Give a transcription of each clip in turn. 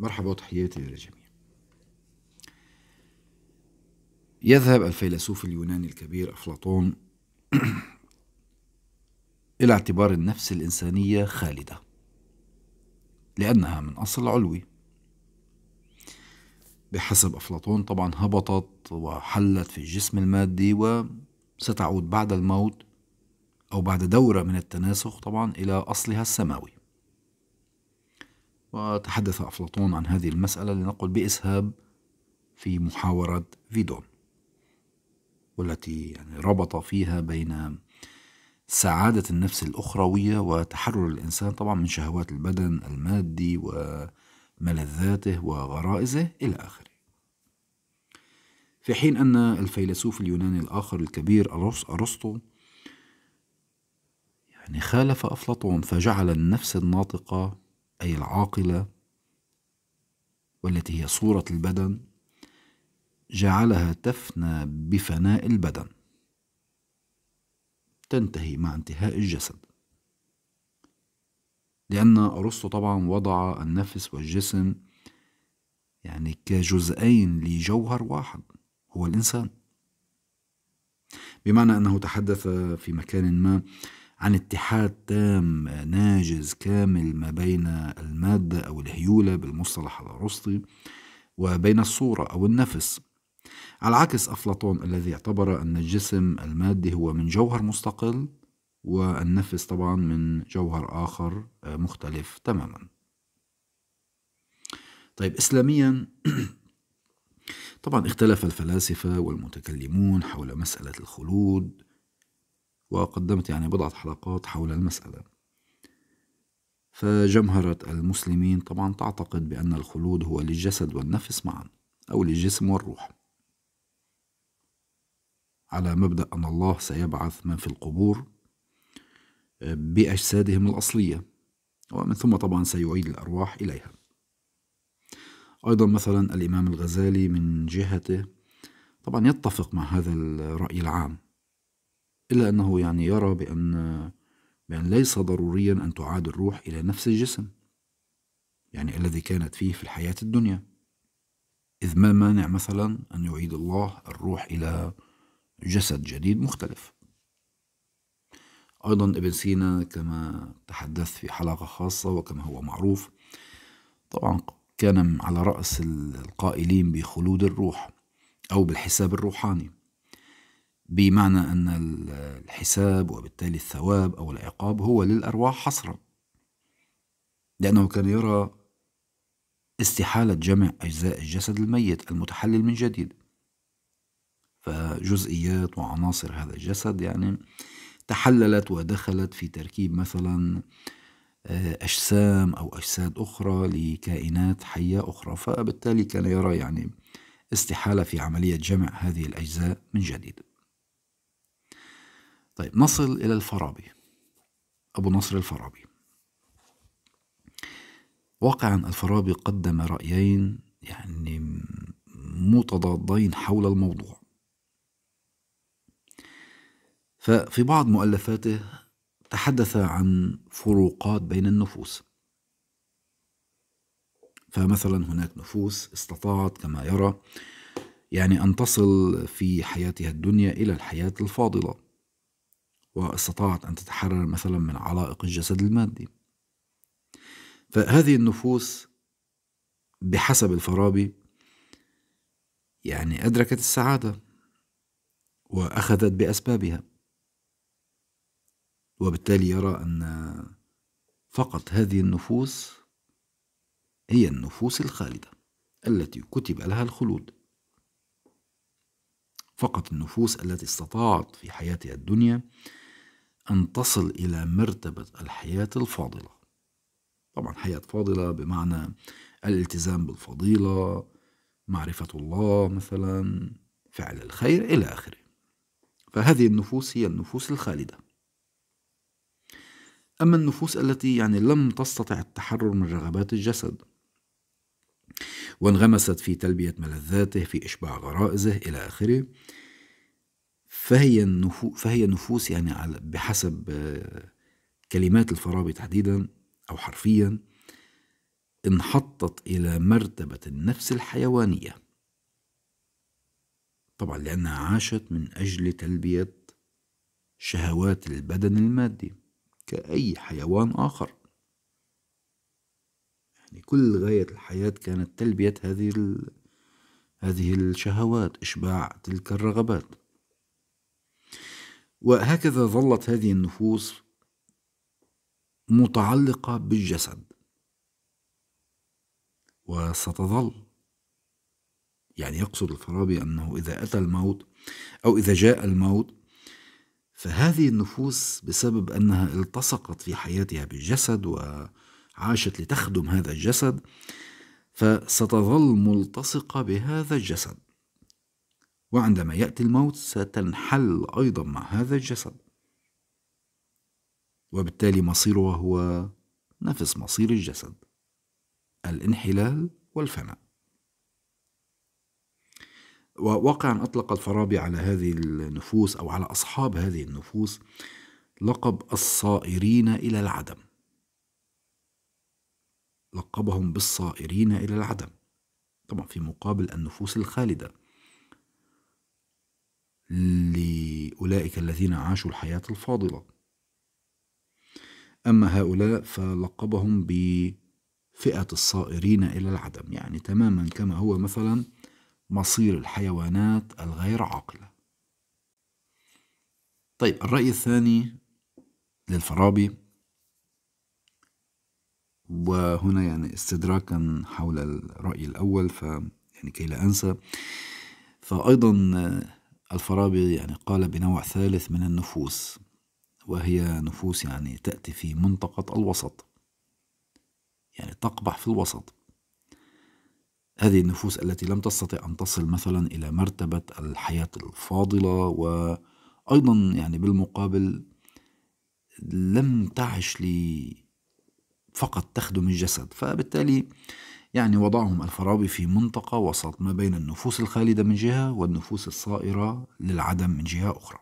مرحبا وتحياتي للجميع يذهب الفيلسوف اليوناني الكبير أفلاطون إلى اعتبار النفس الإنسانية خالدة لأنها من أصل علوي بحسب أفلاطون طبعا هبطت وحلت في الجسم المادي وستعود بعد الموت أو بعد دورة من التناسخ طبعا إلى أصلها السماوي وتحدث أفلاطون عن هذه المسألة لنقل بإسهاب في محاورة فيدون والتي يعني ربط فيها بين سعادة النفس الأخروية وتحرر الإنسان طبعا من شهوات البدن المادي وملذاته وغرائزه إلى آخره في حين أن الفيلسوف اليوناني الآخر الكبير أرسطو يعني خالف أفلاطون فجعل النفس الناطقة أي العاقلة والتي هي صورة البدن جعلها تفنى بفناء البدن تنتهي مع انتهاء الجسد لأن أرسطو طبعا وضع النفس والجسم يعني كجزئين لجوهر واحد هو الإنسان بمعنى أنه تحدث في مكان ما عن اتحاد تام ناجز كامل ما بين المادة أو الهيولة بالمصطلح الأرسطي وبين الصورة أو النفس على عكس أفلاطون الذي اعتبر أن الجسم المادي هو من جوهر مستقل والنفس طبعا من جوهر آخر آه، مختلف تماما طيب إسلاميا طبعا اختلف الفلاسفة والمتكلمون حول مسألة الخلود وقدمت يعني بضعة حلقات حول المسألة فجمهرة المسلمين طبعا تعتقد بأن الخلود هو للجسد والنفس معا أو للجسم والروح على مبدأ أن الله سيبعث من في القبور آه، بأجسادهم الأصلية ومن ثم طبعا سيعيد الأرواح إليها أيضا مثلا الإمام الغزالي من جهته طبعا يتفق مع هذا الرأي العام إلا أنه يعني يرى بأن بأن ليس ضروريا أن تعاد الروح إلى نفس الجسم يعني الذي كانت فيه في الحياة الدنيا إذ ما مانع مثلا أن يعيد الله الروح إلى جسد جديد مختلف أيضا ابن سينا كما تحدثت في حلقة خاصة وكما هو معروف طبعا كان على رأس القائلين بخلود الروح أو بالحساب الروحاني بمعنى أن الحساب وبالتالي الثواب أو العقاب هو للأرواح حصرا لأنه كان يرى استحالة جمع أجزاء الجسد الميت المتحلل من جديد فجزئيات وعناصر هذا الجسد يعني تحللت ودخلت في تركيب مثلا آه، أجسام أو أجساد أخرى لكائنات حية أخرى فبالتالي كان يرى يعني استحالة في عملية جمع هذه الأجزاء من جديد طيب نصل إلى الفارابي أبو نصر الفارابي واقعا الفارابي قدم رأيين يعني متضادين حول الموضوع ففي بعض مؤلفاته تحدث عن فروقات بين النفوس فمثلا هناك نفوس استطاعت كما يرى يعني أن تصل في حياتها الدنيا إلى الحياة الفاضلة واستطاعت أن تتحرر مثلا من علائق الجسد المادي فهذه النفوس بحسب الفارابي يعني أدركت السعادة وأخذت بأسبابها وبالتالي يرى أن فقط هذه النفوس هي النفوس الخالدة التي كتب لها الخلود فقط النفوس التي استطاعت في حياتها الدنيا أن تصل إلى مرتبة الحياة الفاضلة طبعا حياة فاضلة بمعنى الالتزام بالفضيلة معرفة الله مثلا فعل الخير إلى آخره فهذه النفوس هي النفوس الخالدة أما النفوس التي يعني لم تستطع التحرر من رغبات الجسد وانغمست في تلبية ملذاته في إشباع غرائزه إلى آخره فهي النفو فهي النفوس يعني على بحسب آه، كلمات الفارابي تحديدا أو حرفيا انحطت إلى مرتبة النفس الحيوانية طبعا لأنها عاشت من أجل تلبية شهوات البدن المادي كأي حيوان آخر يعني كل غاية الحياة كانت تلبية هذه ال... هذه الشهوات إشباع تلك الرغبات وهكذا ظلت هذه النفوس متعلقة بالجسد وستظل يعني يقصد الفارابي أنه إذا أتى الموت أو إذا جاء الموت فهذه النفوس بسبب أنها التصقت في حياتها بالجسد و عاشت لتخدم هذا الجسد فستظل ملتصقة بهذا الجسد وعندما يأتي الموت ستنحل أيضا مع هذا الجسد وبالتالي مصيرها هو نفس مصير الجسد الانحلال والفناء وواقعا أطلق الفارابي على هذه النفوس أو على أصحاب هذه النفوس لقب الصائرين إلى العدم لقبهم بالصائرين إلى العدم طبعا في مقابل النفوس الخالدة لأولئك الذين عاشوا الحياة الفاضلة أما هؤلاء فلقبهم بفئة الصائرين إلى العدم يعني تماما كما هو مثلا مصير الحيوانات الغير عاقلة طيب الرأي الثاني للفارابي وهنا يعني استدراكا حول الرأي الأول ف يعني كي لا أنسى فأيضا آه، الفارابي يعني قال بنوع ثالث من النفوس وهي نفوس يعني تأتي في منطقة الوسط يعني تقبح في الوسط هذه النفوس التي لم تستطع أن تصل مثلا إلى مرتبة الحياة الفاضلة وأيضا يعني بالمقابل لم تعش لي فقط تخدم الجسد فبالتالي يعني وضعهم الفارابي في منطقة وسط ما بين النفوس الخالدة من جهة والنفوس الصائرة للعدم من جهة أخرى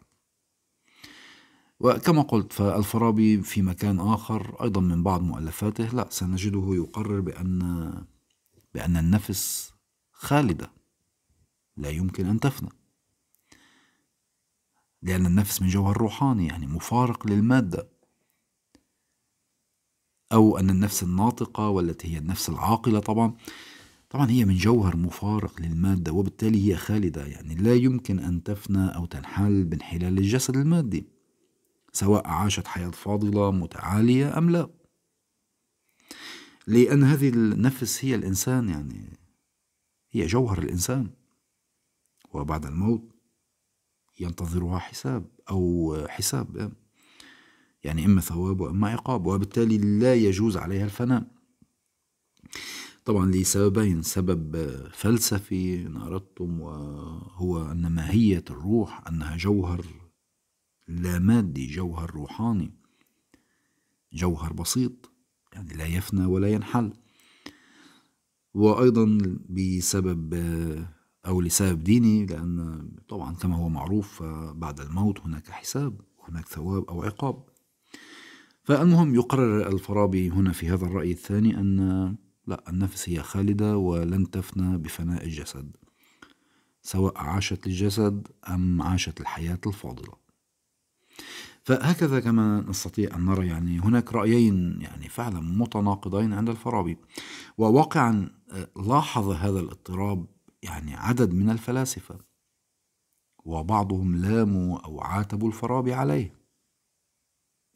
وكما قلت فالفارابي في مكان آخر أيضا من بعض مؤلفاته لا سنجده يقرر بأن بأن النفس خالدة لا يمكن أن تفنى لأن النفس من جوهر روحاني يعني مفارق للمادة أو أن النفس الناطقة والتي هي النفس العاقلة طبعا طبعا هي من جوهر مفارق للمادة وبالتالي هي خالدة يعني لا يمكن أن تفنى أو تنحل بانحلال الجسد المادي سواء عاشت حياة فاضلة متعالية أم لا لأن هذه النفس هي الإنسان يعني هي جوهر الإنسان وبعد الموت ينتظرها حساب أو حساب يعني إما ثواب وإما عقاب وبالتالي لا يجوز عليها الفناء طبعا لسببين سبب فلسفي إن أردتم وهو أن ماهية الروح أنها جوهر لا مادي جوهر روحاني جوهر بسيط يعني لا يفنى ولا ينحل وأيضا بسبب أو لسبب ديني لأن طبعا كما هو معروف بعد الموت هناك حساب هناك ثواب أو عقاب فالمهم يقرر الفارابي هنا في هذا الرأي الثاني أن لا النفس هي خالدة ولن تفنى بفناء الجسد سواء عاشت الجسد أم عاشت الحياة الفاضلة فهكذا كما نستطيع أن نرى يعني هناك رأيين يعني فعلا متناقضين عند الفارابي وواقعا لاحظ هذا الاضطراب يعني عدد من الفلاسفة وبعضهم لاموا أو عاتبوا الفارابي عليه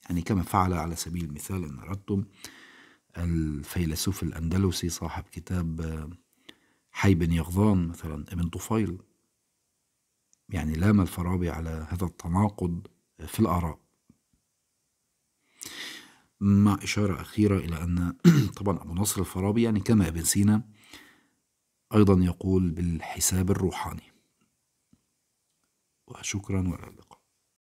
يعني كما فعل على سبيل المثال إن أردتم الفيلسوف الأندلسي صاحب كتاب آه، حي بن يغضان مثلا ابن طفيل يعني لام الفارابي على هذا التناقض في الآراء مع إشارة أخيرة إلى أن طبعا أبو نصر الفارابي يعني كما ابن سينا أيضا يقول بالحساب الروحاني وشكرا وإلى اللقاء